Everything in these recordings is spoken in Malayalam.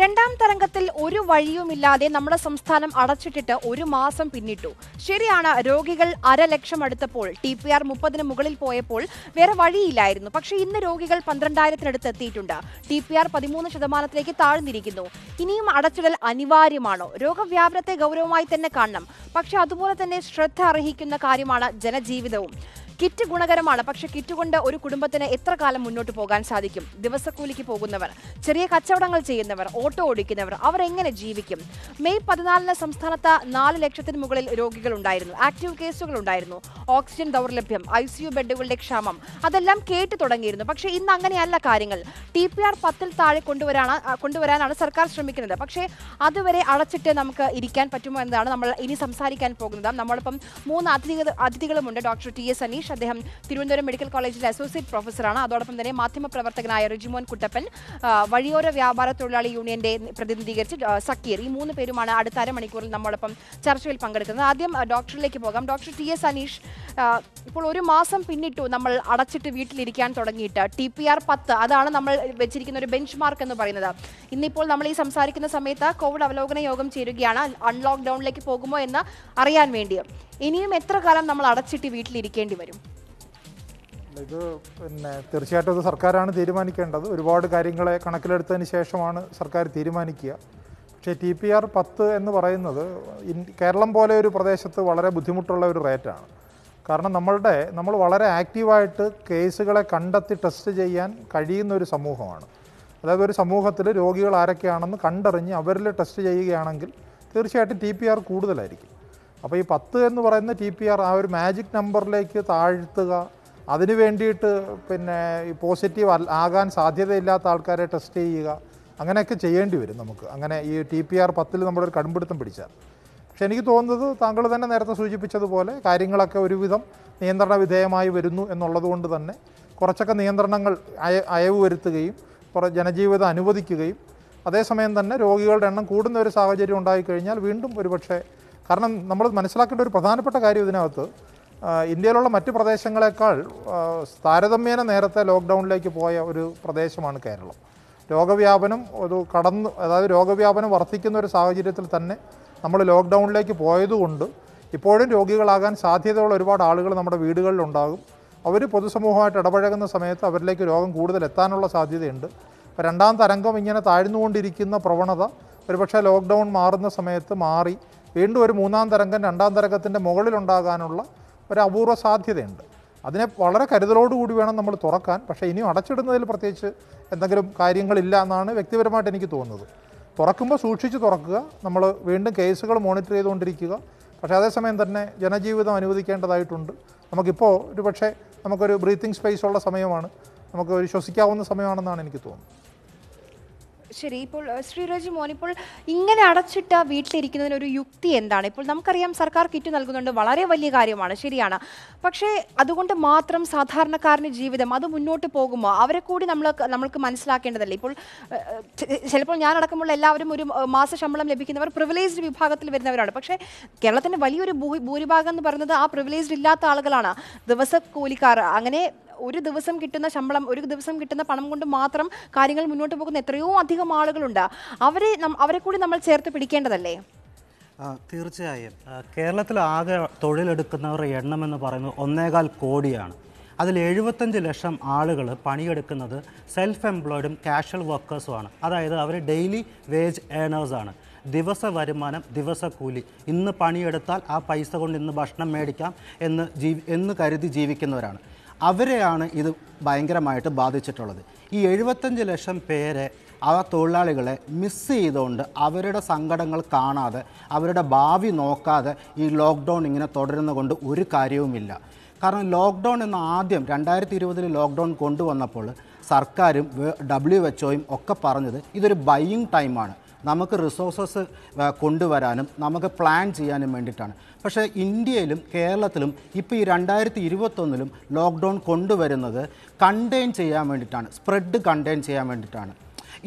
രണ്ടാം തരംഗത്തിൽ ഒരു വഴിയുമില്ലാതെ നമ്മുടെ സംസ്ഥാനം അടച്ചിട്ടിട്ട് ഒരു മാസം പിന്നിട്ടു ശരിയാണ് രോഗികൾ അരലക്ഷം അടുത്തപ്പോൾ ടി പി ആർ മുപ്പതിന് മുകളിൽ പോയപ്പോൾ വേറെ വഴിയില്ലായിരുന്നു പക്ഷേ ഇന്ന് രോഗികൾ പന്ത്രണ്ടായിരത്തിനടുത്ത് എത്തിയിട്ടുണ്ട് ടി പി ആർ പതിമൂന്ന് ശതമാനത്തിലേക്ക് താഴ്ന്നിരിക്കുന്നു ഇനിയും അടച്ചിടൽ അനിവാര്യമാണോ രോഗവ്യാപനത്തെ ഗൗരവമായി തന്നെ കാണണം പക്ഷെ അതുപോലെ തന്നെ ശ്രദ്ധ അർഹിക്കുന്ന കാര്യമാണ് ജനജീവിതവും കിറ്റ് ഗുണകരമാണ് പക്ഷെ കിറ്റ് കൊണ്ട് ഒരു കുടുംബത്തിന് എത്ര കാലം മുന്നോട്ട് പോകാൻ സാധിക്കും ദിവസക്കൂലിക്ക് പോകുന്നവർ ചെറിയ കച്ചവടങ്ങൾ ചെയ്യുന്നവർ ഓട്ടോ ഓടിക്കുന്നവർ അവർ എങ്ങനെ ജീവിക്കും മെയ് പതിനാലിന് സംസ്ഥാനത്ത് നാല് ലക്ഷത്തിന് മുകളിൽ ഉണ്ടായിരുന്നു ആക്റ്റീവ് കേസുകൾ ഉണ്ടായിരുന്നു ഓക്സിജൻ ദൗർലഭ്യം ഐ യു ബെഡുകളുടെ ക്ഷാമം അതെല്ലാം കേട്ടു തുടങ്ങിയിരുന്നു പക്ഷേ ഇന്ന് അങ്ങനെയല്ല കാര്യങ്ങൾ ടി പി ആർ പത്തിൽ താഴെ കൊണ്ടുവരാണ് കൊണ്ടുവരാനാണ് സർക്കാർ ശ്രമിക്കുന്നത് പക്ഷേ അതുവരെ അടച്ചിട്ട് നമുക്ക് ഇരിക്കാൻ പറ്റുമോ എന്നതാണ് നമ്മൾ ഇനി സംസാരിക്കാൻ പോകുന്നത് നമ്മളിപ്പം മൂന്ന് അതിഥി അതിഥികളുമുണ്ട് doctor T S Anish Suresh അദ്ദേഹം തിരുവനന്തപുരം മെഡിക്കൽ കോളേജിലെ അസോസിയേറ്റ് പ്രൊഫസറാണ് അതോടൊപ്പം തന്നെ മാധ്യമ പ്രവർത്തകനായ റിജിമോൻ കുട്ടപ്പൻ വഴിയോര വ്യാപാര തൊഴിലാളി യൂണിയന്റെ പ്രതിനിധീകരിച്ച് സക്കീർ ഈ മൂന്ന് പേരുമാണ് അടുത്ത അരമണിക്കൂറിൽ നമ്മളൊപ്പം ചർച്ചയിൽ പങ്കെടുക്കുന്നത് ആദ്യം ഡോക്ടറിലേക്ക് പോകാം ഡോക്ടർ ടി എസ് അനീഷ് ഇപ്പോൾ ഒരു മാസം പിന്നിട്ടു നമ്മൾ അടച്ചിട്ട് വീട്ടിലിരിക്കാൻ തുടങ്ങിയിട്ട് ടി പി ആർ പത്ത് അതാണ് നമ്മൾ വെച്ചിരിക്കുന്ന ഒരു ബെഞ്ച് മാർക്ക് എന്ന് പറയുന്നത് ഇന്നിപ്പോൾ നമ്മൾ ഈ സംസാരിക്കുന്ന സമയത്ത് കോവിഡ് അവലോകന യോഗം ചേരുകയാണ് അൺലോക്ക്ഡൌണിലേക്ക് പോകുമോ എന്ന് അറിയാൻ വേണ്ടി ഇനിയും എത്ര കാലം നമ്മൾ അടച്ചിട്ട് വീട്ടിലിരിക്കേണ്ടി വരും ഇത് പിന്നെ തീർച്ചയായിട്ടും അത് സർക്കാരാണ് തീരുമാനിക്കേണ്ടത് ഒരുപാട് കാര്യങ്ങളെ കണക്കിലെടുത്തതിന് ശേഷമാണ് സർക്കാർ തീരുമാനിക്കുക പക്ഷേ ടി പി ആർ പത്ത് എന്ന് പറയുന്നത് കേരളം പോലെ ഒരു പ്രദേശത്ത് വളരെ ബുദ്ധിമുട്ടുള്ള ഒരു റേറ്റാണ് കാരണം നമ്മളുടെ നമ്മൾ വളരെ ആക്റ്റീവായിട്ട് കേസുകളെ കണ്ടെത്തി ടെസ്റ്റ് ചെയ്യാൻ കഴിയുന്ന ഒരു സമൂഹമാണ് അതായത് ഒരു സമൂഹത്തിൽ രോഗികൾ ആരൊക്കെയാണെന്ന് കണ്ടറിഞ്ഞ് അവരിൽ ടെസ്റ്റ് ചെയ്യുകയാണെങ്കിൽ തീർച്ചയായിട്ടും ടി പി ആർ കൂടുതലായിരിക്കും അപ്പോൾ ഈ പത്ത് എന്ന് പറയുന്ന ടി പി ആർ ആ ഒരു മാജിക് നമ്പറിലേക്ക് താഴ്ത്തുക അതിന് വേണ്ടിയിട്ട് പിന്നെ ഈ പോസിറ്റീവ് ആകാൻ സാധ്യതയില്ലാത്ത ആൾക്കാരെ ടെസ്റ്റ് ചെയ്യുക അങ്ങനെയൊക്കെ ചെയ്യേണ്ടി വരും നമുക്ക് അങ്ങനെ ഈ ടി പി ആർ പത്തിൽ നമ്മളൊരു കടുംപിടുത്തം പിടിച്ചാൽ പക്ഷെ എനിക്ക് തോന്നുന്നത് താങ്കൾ തന്നെ നേരത്തെ സൂചിപ്പിച്ചതുപോലെ കാര്യങ്ങളൊക്കെ ഒരുവിധം നിയന്ത്രണ വിധേയമായി വരുന്നു എന്നുള്ളതുകൊണ്ട് തന്നെ കുറച്ചൊക്കെ നിയന്ത്രണങ്ങൾ അയ അയവ് വരുത്തുകയും കുറേ ജനജീവിതം അനുവദിക്കുകയും അതേസമയം തന്നെ രോഗികളുടെ എണ്ണം കൂടുന്ന ഒരു സാഹചര്യം ഉണ്ടായിക്കഴിഞ്ഞാൽ വീണ്ടും ഒരുപക്ഷെ കാരണം നമ്മൾ മനസ്സിലാക്കേണ്ട ഒരു പ്രധാനപ്പെട്ട കാര്യം ഇതിനകത്ത് ഇന്ത്യയിലുള്ള മറ്റ് പ്രദേശങ്ങളെക്കാൾ താരതമ്യേന നേരത്തെ ലോക്ക്ഡൗണിലേക്ക് പോയ ഒരു പ്രദേശമാണ് കേരളം രോഗവ്യാപനം ഒരു കടന്ന് അതായത് രോഗവ്യാപനം വർദ്ധിക്കുന്ന ഒരു സാഹചര്യത്തിൽ തന്നെ നമ്മൾ ലോക്ക്ഡൗണിലേക്ക് പോയതുകൊണ്ട് ഇപ്പോഴും രോഗികളാകാൻ സാധ്യതയുള്ള ഒരുപാട് ആളുകൾ നമ്മുടെ വീടുകളിലുണ്ടാകും അവർ പൊതുസമൂഹമായിട്ട് ഇടപഴകുന്ന സമയത്ത് അവരിലേക്ക് രോഗം കൂടുതൽ എത്താനുള്ള സാധ്യതയുണ്ട് രണ്ടാം തരംഗം ഇങ്ങനെ താഴ്ന്നുകൊണ്ടിരിക്കുന്ന പ്രവണത ഒരുപക്ഷെ ലോക്ക്ഡൗൺ മാറുന്ന സമയത്ത് മാറി വീണ്ടും ഒരു മൂന്നാം തരംഗം രണ്ടാം തരംഗത്തിൻ്റെ മുകളിലുണ്ടാകാനുള്ള ഒരു അപൂർവ സാധ്യതയുണ്ട് അതിനെ വളരെ കരുതലോടുകൂടി വേണം നമ്മൾ തുറക്കാൻ പക്ഷേ ഇനിയും അടച്ചിടുന്നതിൽ പ്രത്യേകിച്ച് എന്തെങ്കിലും കാര്യങ്ങളില്ല എന്നാണ് വ്യക്തിപരമായിട്ട് എനിക്ക് തോന്നുന്നത് തുറക്കുമ്പോൾ സൂക്ഷിച്ച് തുറക്കുക നമ്മൾ വീണ്ടും കേസുകൾ മോണിറ്റർ ചെയ്തുകൊണ്ടിരിക്കുക പക്ഷേ അതേസമയം തന്നെ ജനജീവിതം അനുവദിക്കേണ്ടതായിട്ടുണ്ട് നമുക്കിപ്പോൾ ഒരു പക്ഷേ നമുക്കൊരു ബ്രീത്തിങ് സ്പേസ് ഉള്ള സമയമാണ് നമുക്ക് ഒരു ശ്വസിക്കാവുന്ന സമയമാണെന്നാണ് എനിക്ക് തോന്നുന്നത് ശരി ഇപ്പോൾ ശ്രീരാജ് മോൻ ഇപ്പോൾ ഇങ്ങനെ അടച്ചിട്ട വീട്ടിലിരിക്കുന്നതിന് ഒരു യുക്തി എന്താണ് ഇപ്പോൾ നമുക്കറിയാം സർക്കാർ കിറ്റ് നൽകുന്നുണ്ട് വളരെ വലിയ കാര്യമാണ് ശരിയാണ് പക്ഷേ അതുകൊണ്ട് മാത്രം സാധാരണക്കാരൻ്റെ ജീവിതം അത് മുന്നോട്ട് പോകുമോ അവരെ കൂടി നമ്മൾ നമ്മൾക്ക് മനസ്സിലാക്കേണ്ടതല്ലേ ഇപ്പോൾ ചിലപ്പോൾ ഞാനടക്കമുള്ള എല്ലാവരും ഒരു മാസ ശമ്പളം ലഭിക്കുന്നവർ പ്രിവിലേജ്ഡ് വിഭാഗത്തിൽ വരുന്നവരാണ് പക്ഷേ കേരളത്തിൻ്റെ വലിയൊരു ഭൂ ഭൂരിഭാഗം എന്ന് പറയുന്നത് ആ പ്രിവിലേജ്ഡ് ഇല്ലാത്ത ആളുകളാണ് ദിവസക്കൂലിക്കാർ അങ്ങനെ ഒരു ദിവസം കിട്ടുന്ന ശമ്പളം ഒരു ദിവസം കിട്ടുന്ന പണം കൊണ്ട് മാത്രം കാര്യങ്ങൾ മുന്നോട്ട് പോകുന്ന എത്രയോ അധികം ആളുകളുണ്ട് അവരെ അവരെ കൂടി നമ്മൾ ചേർത്ത് പിടിക്കേണ്ടതല്ലേ തീർച്ചയായും കേരളത്തിൽ ആകെ തൊഴിലെടുക്കുന്നവരുടെ എണ്ണം എന്ന് പറയുന്നത് ഒന്നേകാൽ കോടിയാണ് അതിൽ എഴുപത്തഞ്ച് ലക്ഷം ആളുകൾ പണിയെടുക്കുന്നത് സെൽഫ് എംപ്ലോയിഡും കാഷ്വൽ വർക്കേഴ്സുമാണ് അതായത് അവർ ഡെയിലി വേജ് ഏണേഴ്സാണ് ദിവസ വരുമാനം കൂലി ഇന്ന് പണിയെടുത്താൽ ആ പൈസ കൊണ്ട് ഇന്ന് ഭക്ഷണം മേടിക്കാം എന്ന് ജീവി എന്ന് കരുതി ജീവിക്കുന്നവരാണ് അവരെയാണ് ഇത് ഭയങ്കരമായിട്ട് ബാധിച്ചിട്ടുള്ളത് ഈ എഴുപത്തഞ്ച് ലക്ഷം പേരെ ആ തൊഴിലാളികളെ മിസ് ചെയ്തുകൊണ്ട് അവരുടെ സങ്കടങ്ങൾ കാണാതെ അവരുടെ ഭാവി നോക്കാതെ ഈ ലോക്ക്ഡൗൺ ഇങ്ങനെ തുടരുന്നതുകൊണ്ട് ഒരു കാര്യവുമില്ല കാരണം ലോക്ക്ഡൗൺ എന്ന ആദ്യം രണ്ടായിരത്തി ഇരുപതിൽ ലോക്ക്ഡൗൺ കൊണ്ടുവന്നപ്പോൾ സർക്കാരും ഡബ്ല്യു എച്ച്ഒയും ഒക്കെ പറഞ്ഞത് ഇതൊരു ബൈയിങ് ടൈമാണ് നമുക്ക് റിസോഴ്സസ് കൊണ്ടുവരാനും നമുക്ക് പ്ലാൻ ചെയ്യാനും വേണ്ടിയിട്ടാണ് പക്ഷേ ഇന്ത്യയിലും കേരളത്തിലും ഇപ്പോൾ ഈ രണ്ടായിരത്തി ഇരുപത്തൊന്നിലും ലോക്ക്ഡൗൺ കൊണ്ടുവരുന്നത് കണ്ടെയ്ൻ ചെയ്യാൻ വേണ്ടിയിട്ടാണ് സ്പ്രെഡ് കണ്ടെയ്ൻ ചെയ്യാൻ വേണ്ടിയിട്ടാണ്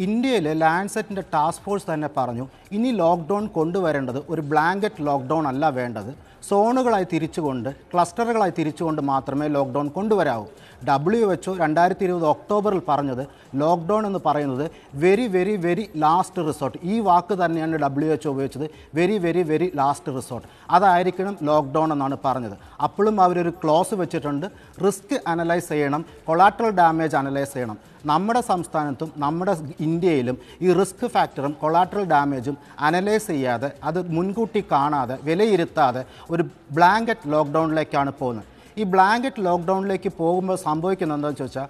ഇന്ത്യയിൽ ലാൻഡ്സെറ്റിൻ്റെ ടാസ്ക് ഫോഴ്സ് തന്നെ പറഞ്ഞു ഇനി ലോക്ക്ഡൗൺ കൊണ്ടുവരേണ്ടത് ഒരു ബ്ലാങ്കറ്റ് ലോക്ക്ഡൗൺ അല്ല വേണ്ടത് സോണുകളായി തിരിച്ചുകൊണ്ട് ക്ലസ്റ്ററുകളായി തിരിച്ചുകൊണ്ട് മാത്രമേ ലോക്ക്ഡൗൺ കൊണ്ടുവരാവൂ ഡബ്ല്യു എച്ച് രണ്ടായിരത്തി ഇരുപത് ഒക്ടോബറിൽ പറഞ്ഞത് ലോക്ക്ഡൗൺ എന്ന് പറയുന്നത് very very very last resort ഈ വാക്ക് തന്നെയാണ് ഡബ്ല്യു എച്ച് ഉപയോഗിച്ചത് very very very last resort അതായിരിക്കണം ലോക്ക്ഡൗൺ എന്നാണ് പറഞ്ഞത് അപ്പോഴും അവരൊരു ക്ലോസ് വെച്ചിട്ടുണ്ട് റിസ്ക് അനലൈസ് ചെയ്യണം കൊളാട്രൽ ഡാമേജ് അനലൈസ് ചെയ്യണം നമ്മുടെ സംസ്ഥാനത്തും നമ്മുടെ ഇന്ത്യയിലും ഈ റിസ്ക് ഫാക്ടറും കൊളാട്രൽ ഡാമേജും അനലൈസ് ചെയ്യാതെ അത് മുൻകൂട്ടി കാണാതെ വിലയിരുത്താതെ ഒരു ബ്ലാങ്കറ്റ് ലോക്ക്ഡൗണിലേക്കാണ് പോകുന്നത് ഈ ബ്ലാങ്കറ്റ് ലോക്ക്ഡൗണിലേക്ക് പോകുമ്പോൾ സംഭവിക്കുന്നത് എന്താണെന്ന് ചോദിച്ചാൽ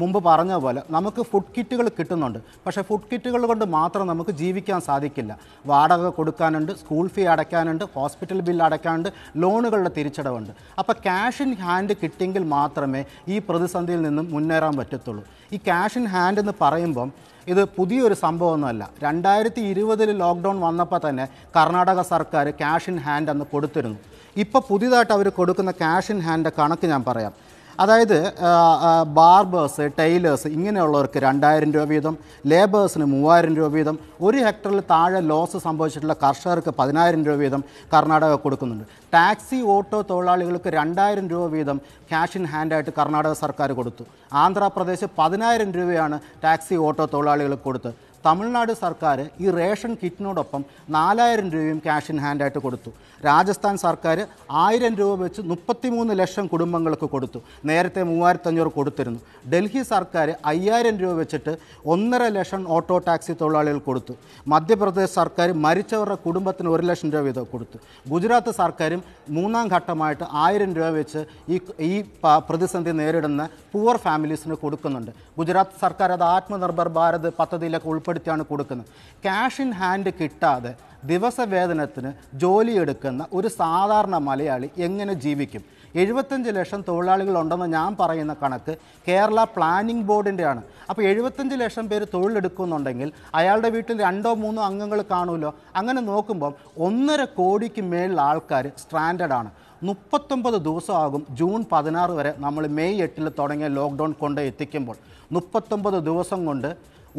മുമ്പ് പറഞ്ഞ പോലെ നമുക്ക് ഫുഡ് കിറ്റുകൾ കിട്ടുന്നുണ്ട് പക്ഷേ ഫുഡ് കിറ്റുകൾ കൊണ്ട് മാത്രം നമുക്ക് ജീവിക്കാൻ സാധിക്കില്ല വാടക കൊടുക്കാനുണ്ട് സ്കൂൾ ഫീ അടയ്ക്കാനുണ്ട് ഹോസ്പിറ്റൽ ബില്ല് അടയ്ക്കാനുണ്ട് ലോണുകളുടെ തിരിച്ചടവുണ്ട് അപ്പോൾ ക്യാഷ് ഇൻ ഹാൻഡ് കിട്ടിയെങ്കിൽ മാത്രമേ ഈ പ്രതിസന്ധിയിൽ നിന്നും മുന്നേറാൻ പറ്റത്തുള്ളൂ ഈ ക്യാഷ് ഇൻ ഹാൻഡ് എന്ന് പറയുമ്പം ഇത് പുതിയൊരു സംഭവമൊന്നുമല്ല രണ്ടായിരത്തി ഇരുപതിൽ ലോക്ക്ഡൗൺ വന്നപ്പോൾ തന്നെ കർണാടക സർക്കാർ ക്യാഷ് ഇൻ ഹാൻഡ് അന്ന് കൊടുത്തിരുന്നു ഇപ്പോൾ പുതിയതായിട്ട് അവർ കൊടുക്കുന്ന ക്യാഷ് ഇൻ ഹാൻഡിൻ്റെ കണക്ക് ഞാൻ പറയാം അതായത് ബാർബേഴ്സ് ടൈലേഴ്സ് ഇങ്ങനെയുള്ളവർക്ക് രണ്ടായിരം രൂപ വീതം ലേബേഴ്സിന് മൂവായിരം രൂപ വീതം ഒരു ഹെക്ടറിൽ താഴെ ലോസ് സംഭവിച്ചിട്ടുള്ള കർഷകർക്ക് പതിനായിരം രൂപ വീതം കർണാടക കൊടുക്കുന്നുണ്ട് ടാക്സി ഓട്ടോ തൊഴിലാളികൾക്ക് രണ്ടായിരം രൂപ വീതം ക്യാഷ് ഇൻ ഹാൻഡായിട്ട് കർണാടക സർക്കാർ കൊടുത്തു ആന്ധ്രാപ്രദേശ് പതിനായിരം രൂപയാണ് ടാക്സി ഓട്ടോ തൊഴിലാളികൾക്ക് കൊടുത്തത് തമിഴ്നാട് സർക്കാർ ഈ റേഷൻ കിറ്റിനോടൊപ്പം നാലായിരം രൂപയും ക്യാഷ് ഇൻ ഹാൻഡായിട്ട് കൊടുത്തു രാജസ്ഥാൻ സർക്കാർ ആയിരം രൂപ വെച്ച് മുപ്പത്തിമൂന്ന് ലക്ഷം കുടുംബങ്ങൾക്ക് കൊടുത്തു നേരത്തെ മൂവായിരത്തഞ്ഞൂറ് കൊടുത്തിരുന്നു ഡൽഹി സർക്കാർ അയ്യായിരം രൂപ വെച്ചിട്ട് ഒന്നര ലക്ഷം ഓട്ടോ ടാക്സി തൊഴിലാളികൾ കൊടുത്തു മധ്യപ്രദേശ് സർക്കാർ മരിച്ചവരുടെ കുടുംബത്തിന് ഒരു ലക്ഷം രൂപ വീതം കൊടുത്തു ഗുജറാത്ത് സർക്കാരും മൂന്നാം ഘട്ടമായിട്ട് ആയിരം രൂപ വെച്ച് ഈ ഈ പ്രതിസന്ധി നേരിടുന്ന പുവർ ഫാമിലീസിന് കൊടുക്കുന്നുണ്ട് ഗുജറാത്ത് സർക്കാർ അത് ആത്മനിർഭർ ഭാരത് പദ്ധതിയിലൊക്കെ ഉൾപ്പെടുത്തി ഉൾപ്പെടുത്തിയാണ് കൊടുക്കുന്നത് ക്യാഷ് ഇൻ ഹാൻഡ് കിട്ടാതെ ദിവസവേതനത്തിന് ജോലിയെടുക്കുന്ന ഒരു സാധാരണ മലയാളി എങ്ങനെ ജീവിക്കും എഴുപത്തഞ്ച് ലക്ഷം തൊഴിലാളികളുണ്ടെന്ന് ഞാൻ പറയുന്ന കണക്ക് കേരള പ്ലാനിംഗ് ബോർഡിൻ്റെ ആണ് അപ്പോൾ എഴുപത്തഞ്ച് ലക്ഷം പേര് തൊഴിലെടുക്കുന്നുണ്ടെങ്കിൽ അയാളുടെ വീട്ടിൽ രണ്ടോ മൂന്നോ അംഗങ്ങൾ കാണുമല്ലോ അങ്ങനെ നോക്കുമ്പം ഒന്നര കോടിക്ക് മേളിൽ ആൾക്കാർ സ്റ്റാൻഡേർഡ് ആണ് മുപ്പത്തൊമ്പത് ദിവസമാകും ജൂൺ പതിനാറ് വരെ നമ്മൾ മെയ് എട്ടിൽ തുടങ്ങിയ ലോക്ക്ഡൗൺ കൊണ്ട് എത്തിക്കുമ്പോൾ മുപ്പത്തൊമ്പത് ദിവസം കൊണ്ട്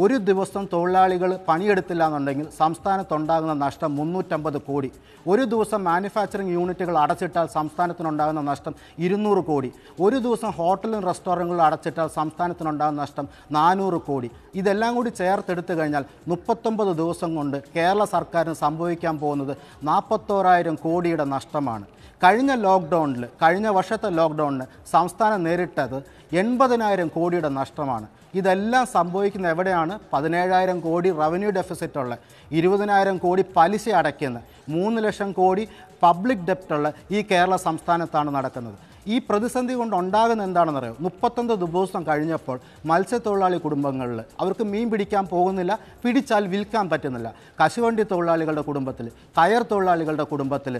ഒരു ദിവസം തൊഴിലാളികൾ പണിയെടുത്തില്ല എന്നുണ്ടെങ്കിൽ സംസ്ഥാനത്തുണ്ടാകുന്ന നഷ്ടം മുന്നൂറ്റമ്പത് കോടി ഒരു ദിവസം മാനുഫാക്ചറിങ് യൂണിറ്റുകൾ അടച്ചിട്ടാൽ സംസ്ഥാനത്തിനുണ്ടാകുന്ന നഷ്ടം ഇരുന്നൂറ് കോടി ഒരു ദിവസം ഹോട്ടലും റെസ്റ്റോറൻറ്റുകളും അടച്ചിട്ടാൽ സംസ്ഥാനത്തിനുണ്ടാകുന്ന നഷ്ടം നാനൂറ് കോടി ഇതെല്ലാം കൂടി ചേർത്തെടുത്തു കഴിഞ്ഞാൽ മുപ്പത്തൊമ്പത് ദിവസം കൊണ്ട് കേരള സർക്കാരിന് സംഭവിക്കാൻ പോകുന്നത് നാൽപ്പത്തോറായിരം കോടിയുടെ നഷ്ടമാണ് കഴിഞ്ഞ ലോക്ക്ഡൗണിൽ കഴിഞ്ഞ വർഷത്തെ ലോക്ക്ഡൗണിൽ സംസ്ഥാനം നേരിട്ടത് എൺപതിനായിരം കോടിയുടെ നഷ്ടമാണ് ഇതെല്ലാം സംഭവിക്കുന്ന എവിടെയാണ് പതിനേഴായിരം കോടി റവന്യൂ ഡെഫിസിറ്റ് ഉള്ള ഇരുപതിനായിരം കോടി പലിശ അടയ്ക്കുന്ന മൂന്ന് ലക്ഷം കോടി പബ്ലിക് ഡെപ്റ്റുള്ള ഈ കേരള സംസ്ഥാനത്താണ് നടക്കുന്നത് ഈ പ്രതിസന്ധി കൊണ്ട് ഉണ്ടാകുന്ന എന്താണെന്നറിയോ മുപ്പത്തൊന്ന് ദിവസം കഴിഞ്ഞപ്പോൾ മത്സ്യത്തൊഴിലാളി കുടുംബങ്ങളിൽ അവർക്ക് മീൻ പിടിക്കാൻ പോകുന്നില്ല പിടിച്ചാൽ വിൽക്കാൻ പറ്റുന്നില്ല കശുവണ്ടി തൊഴിലാളികളുടെ കുടുംബത്തിൽ കയർ തൊഴിലാളികളുടെ കുടുംബത്തിൽ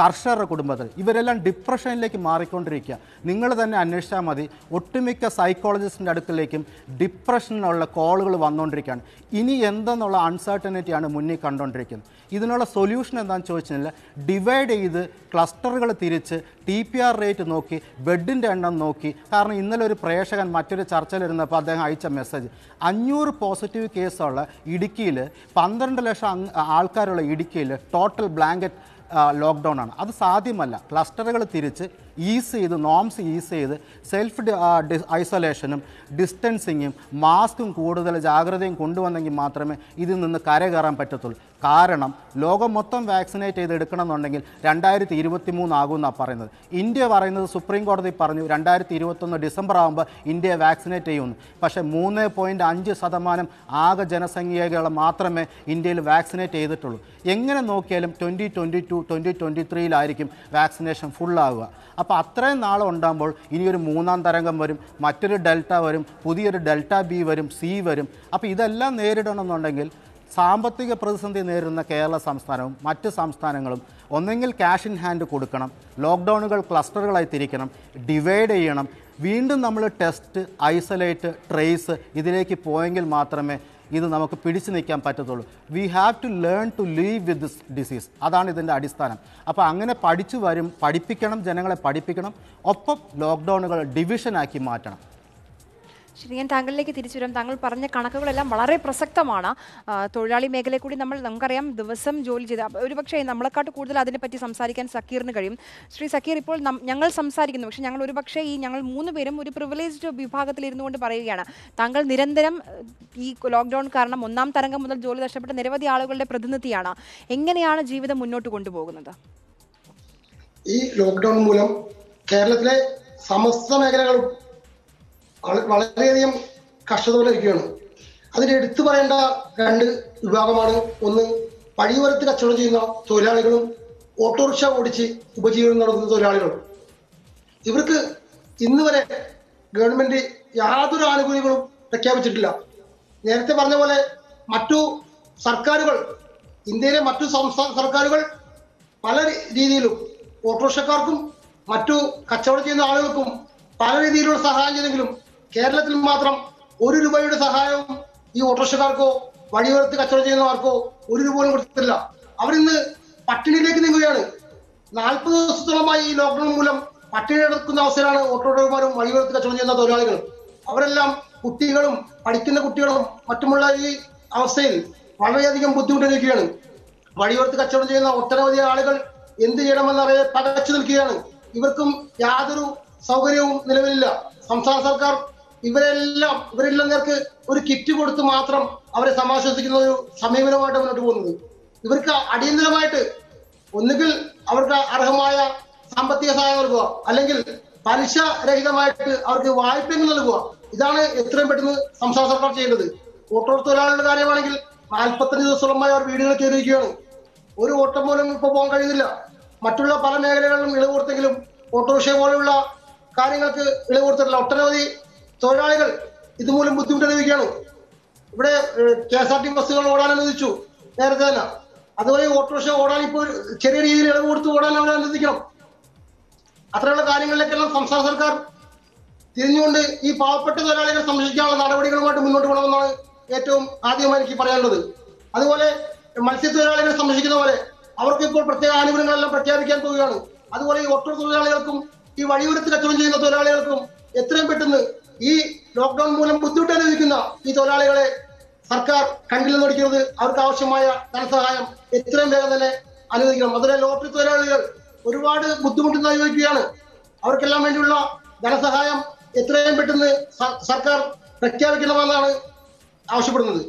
കർഷകരുടെ കുടുംബത്തിൽ ഇവരെല്ലാം ഡിപ്രഷനിലേക്ക് മാറിക്കൊണ്ടിരിക്കുക നിങ്ങൾ തന്നെ അന്വേഷിച്ചാൽ മതി ഒട്ടുമിക്ക സൈക്കോളജിസ്റ്റിൻ്റെ അടുക്കിലേക്കും ഡിപ്രഷനുള്ള കോളുകൾ വന്നുകൊണ്ടിരിക്കുകയാണ് ഇനി എന്തെന്നുള്ള അൺസർട്ടനിറ്റിയാണ് മുന്നിൽ കണ്ടുകൊണ്ടിരിക്കുന്നത് ഇതിനുള്ള സൊല്യൂഷൻ എന്താണെന്ന് ചോദിച്ചാൽ ഡിവൈഡ് ചെയ്ത് ക്ലസ്റ്ററുകൾ തിരിച്ച് ടി പി ആർ റേറ്റ് നോക്കി ബെഡിൻ്റെ എണ്ണം നോക്കി കാരണം ഇന്നലെ ഒരു പ്രേക്ഷകൻ മറ്റൊരു ചർച്ചയിലിരുന്നപ്പോൾ അദ്ദേഹം അയച്ച മെസ്സേജ് അഞ്ഞൂറ് പോസിറ്റീവ് കേസുള്ള ഇടുക്കിയിൽ പന്ത്രണ്ട് ലക്ഷം ആൾക്കാരുള്ള ഇടുക്കിയിൽ ടോട്ടൽ ബ്ലാങ്കറ്റ് ലോക്ക്ഡൗൺ ആണ് അത് സാധ്യമല്ല ക്ലസ്റ്ററുകൾ തിരിച്ച് ഈസ് ചെയ്ത് നോംസ് ഈസ് ചെയ്ത് സെൽഫ് ഐസൊലേഷനും ഡിസ്റ്റൻസിങ്ങും മാസ്കും കൂടുതൽ ജാഗ്രതയും കൊണ്ടുവന്നെങ്കിൽ മാത്രമേ ഇതിൽ നിന്ന് കരകയറാൻ പറ്റത്തുള്ളൂ കാരണം ലോകം മൊത്തം വാക്സിനേറ്റ് ചെയ്ത് എന്നുണ്ടെങ്കിൽ രണ്ടായിരത്തി ഇരുപത്തി എന്നാണ് പറയുന്നത് ഇന്ത്യ പറയുന്നത് സുപ്രീം കോടതി പറഞ്ഞു രണ്ടായിരത്തി ഇരുപത്തൊന്ന് ഡിസംബർ ആകുമ്പോൾ ഇന്ത്യയെ വാക്സിനേറ്റ് ചെയ്യുമെന്ന് പക്ഷേ മൂന്ന് പോയിൻറ്റ് അഞ്ച് ശതമാനം ആകെ ജനസംഖ്യകളെ മാത്രമേ ഇന്ത്യയിൽ വാക്സിനേറ്റ് ചെയ്തിട്ടുള്ളൂ എങ്ങനെ നോക്കിയാലും twenty twenty two twenty twenty ത്രീയിലായിരിക്കും വാക്സിനേഷൻ ഫുള്ളാവുക അപ്പോൾ അത്രയും നാളെ ഉണ്ടാകുമ്പോൾ ഇനിയൊരു മൂന്നാം തരംഗം വരും മറ്റൊരു ഡെൽറ്റ വരും പുതിയൊരു ഡെൽറ്റ ബി വരും സി വരും അപ്പോൾ ഇതെല്ലാം നേരിടണമെന്നുണ്ടെങ്കിൽ സാമ്പത്തിക പ്രതിസന്ധി നേരിടുന്ന കേരള സംസ്ഥാനവും മറ്റ് സംസ്ഥാനങ്ങളും ഒന്നെങ്കിൽ ക്യാഷ് ഇൻ ഹാൻഡ് കൊടുക്കണം ലോക്ക്ഡൗണുകൾ ക്ലസ്റ്ററുകളായി തിരിക്കണം ഡിവൈഡ് ചെയ്യണം വീണ്ടും നമ്മൾ ടെസ്റ്റ് ഐസൊലേറ്റ് ട്രേസ് ഇതിലേക്ക് പോയെങ്കിൽ മാത്രമേ ഇത് നമുക്ക് പിടിച്ചു നിൽക്കാൻ പറ്റത്തുള്ളൂ we have to learn to live with this disease അതാണ് ഇതിൻ്റെ അടിസ്ഥാനം അപ്പോൾ അങ്ങനെ പഠിച്ചു വരും പഠിപ്പിക്കണം ജനങ്ങളെ പഠിപ്പിക്കണം ഒപ്പം ലോക്ക്ഡൗണുകൾ ഡിവിഷനാക്കി മാറ്റണം ശരി ഞാൻ താങ്കളിലേക്ക് തിരിച്ചു വരാം താങ്കൾ പറഞ്ഞ കണക്കുകളെല്ലാം വളരെ പ്രസക്തമാണ് തൊഴിലാളി മേഖലയിൽ കൂടി നമ്മൾ നമുക്കറിയാം ദിവസം ജോലി ചെയ്ത പക്ഷേ നമ്മളെക്കാട്ട് കൂടുതൽ അതിനെപ്പറ്റി സംസാരിക്കാൻ സക്കീറിന് കഴിയും ശ്രീ സക്കീർ ഇപ്പോൾ ഞങ്ങൾ സംസാരിക്കുന്നു പക്ഷേ ഞങ്ങൾ പക്ഷേ ഈ ഞങ്ങൾ മൂന്ന് പേരും ഒരു പ്രിവിലേജ്ഡ് വിഭാഗത്തിൽ ഇരുന്നുകൊണ്ട് പറയുകയാണ് താങ്കൾ നിരന്തരം ഈ ലോക്ക്ഡൗൺ കാരണം ഒന്നാം തരംഗം മുതൽ ജോലി നഷ്ടപ്പെട്ട നിരവധി ആളുകളുടെ പ്രതിനിധിയാണ് എങ്ങനെയാണ് ജീവിതം മുന്നോട്ട് കൊണ്ടുപോകുന്നത് ഈ ലോക്ക്ഡൗൺ മൂലം കേരളത്തിലെ സമസ്ത മേഖലകളും വളരെയധികം കഷ്ടതയോടെയിരിക്കുകയാണ് അതിനെടുത്തു പറയേണ്ട രണ്ട് വിഭാഗമാണ് ഒന്ന് വഴിയോരത്ത് കച്ചവടം ചെയ്യുന്ന തൊഴിലാളികളും ഓട്ടോറിക്ഷ ഓടിച്ച് ഉപജീവനം നടത്തുന്ന തൊഴിലാളികളും ഇവർക്ക് ഇന്ന് വരെ ഗവൺമെന്റ് യാതൊരു ആനുകൂല്യങ്ങളും പ്രഖ്യാപിച്ചിട്ടില്ല നേരത്തെ പറഞ്ഞ പോലെ മറ്റു സർക്കാരുകൾ ഇന്ത്യയിലെ മറ്റു സംസ്ഥാന സർക്കാരുകൾ പല രീതിയിലും ഓട്ടോറിക്ഷക്കാർക്കും മറ്റു കച്ചവടം ചെയ്യുന്ന ആളുകൾക്കും പല രീതിയിലുള്ള സഹായം ചെയ്തെങ്കിലും കേരളത്തിൽ മാത്രം ഒരു രൂപയുടെ സഹായവും ഈ ഓട്ടോറിക്ഷക്കാർക്കോ വഴിയോരത്ത് കച്ചവടം ചെയ്യുന്നവർക്കോ ഒരു രൂപ പോലും കൊടുത്തിട്ടില്ല അവരിന്ന് പട്ടിണിയിലേക്ക് നീങ്ങുകയാണ് നാൽപ്പത് ദിവസത്തോളമായി ഈ ലോക്ക്ഡൌൺ മൂലം പട്ടിണി എടുക്കുന്ന അവസരമാണ് ഓട്ടോ ഡ്രൈവർമാരും വഴിയോരത്ത് കച്ചവടം ചെയ്യുന്ന തൊഴിലാളികളും അവരെല്ലാം കുട്ടികളും പഠിക്കുന്ന കുട്ടികളും മറ്റുമുള്ള ഈ അവസ്ഥയിൽ വളരെയധികം ബുദ്ധിമുട്ടിരിക്കുകയാണ് വഴിയോരത്ത് കച്ചവടം ചെയ്യുന്ന ഒട്ടനവധി ആളുകൾ എന്ത് അവരെ പകച്ചു നിൽക്കുകയാണ് ഇവർക്കും യാതൊരു സൗകര്യവും നിലവിലില്ല സംസ്ഥാന സർക്കാർ ഇവരെല്ലാം ഇവരെല്ലാം ഒരു കിറ്റ് കൊടുത്ത് മാത്രം അവരെ സമാശ്വസിക്കുന്ന ഒരു സമീപനമായിട്ട് മുന്നോട്ട് പോകുന്നത് ഇവർക്ക് അടിയന്തരമായിട്ട് ഒന്നുകിൽ അവർക്ക് അർഹമായ സാമ്പത്തിക സഹായം നൽകുക അല്ലെങ്കിൽ പലിശ രഹിതമായിട്ട് അവർക്ക് വായ്പകൾ നൽകുക ഇതാണ് എത്രയും പെട്ടെന്ന് സംസ്ഥാന സർക്കാർ ചെയ്യേണ്ടത് ഓട്ടോ തൊഴിലാളികളുടെ കാര്യമാണെങ്കിൽ നാൽപ്പത്തഞ്ച് ദിവസമായി അവർ വീടുകളിൽ കയറിയിരിക്കുകയാണ് ഒരു ഓട്ടം പോലും ഇപ്പൊ പോകാൻ കഴിയുന്നില്ല മറ്റുള്ള പല മേഖലകളിലും ഇളവ് കൊടുത്തെങ്കിലും ഓട്ടോറിക്ഷ പോലെയുള്ള കാര്യങ്ങൾക്ക് ഇളവ് കൊടുത്തിട്ടില്ല ഒട്ടനവധി തൊഴിലാളികൾ ഇതുമൂലം ബുദ്ധിമുട്ട് അനുഭവിക്കുകയാണ് ഇവിടെ കെ എസ് ആർ ടി ബസ്സുകൾ ഓടാൻ അനുവദിച്ചു നേരത്തെ തന്നെ അതുവഴി ഓട്ടോറിക്ഷ ഓടാൻ ഇപ്പോൾ ചെറിയ രീതിയിൽ ഇളവ് കൊടുത്ത് ഓടാൻ അവരെ അനുവദിക്കണം അത്രയുള്ള കാര്യങ്ങളിലേക്കെല്ലാം സംസ്ഥാന സർക്കാർ തിരിഞ്ഞുകൊണ്ട് ഈ പാവപ്പെട്ട തൊഴിലാളികളെ സംരക്ഷിക്കാനുള്ള നടപടികളുമായിട്ട് മുന്നോട്ട് പോകണമെന്നാണ് ഏറ്റവും ആദ്യമായി എനിക്ക് പറയാനുള്ളത് അതുപോലെ മത്സ്യത്തൊഴിലാളികളെ സംരക്ഷിക്കുന്ന പോലെ അവർക്ക് ഇപ്പോൾ പ്രത്യേക ആനുകൂല്യങ്ങളെല്ലാം പ്രഖ്യാപിക്കാൻ പോവുകയാണ് അതുപോലെ ഈ ഓട്ടോ തൊഴിലാളികൾക്കും ഈ വഴിയൂരത്തിൽ കച്ചവടം ചെയ്യുന്ന തൊഴിലാളികൾക്കും എത്രയും പെട്ടെന്ന് ഈ ലോക്ക്ഡൌൺ മൂലം ബുദ്ധിമുട്ട് അനുഭവിക്കുന്ന ഈ തൊഴിലാളികളെ സർക്കാർ കണ്ടിൽ നിന്നൊടിക്കുന്നത് അവർക്ക് ആവശ്യമായ ധനസഹായം എത്രയും വേഗം തന്നെ അനുവദിക്കണം അതുപോലെ ലോട്ടറി തൊഴിലാളികൾ ഒരുപാട് ബുദ്ധിമുട്ട് അനുഭവിക്കുകയാണ് അവർക്കെല്ലാം വേണ്ടിയുള്ള ധനസഹായം എത്രയും പെട്ടെന്ന് സർക്കാർ പ്രഖ്യാപിക്കണമെന്നാണ് ആവശ്യപ്പെടുന്നത്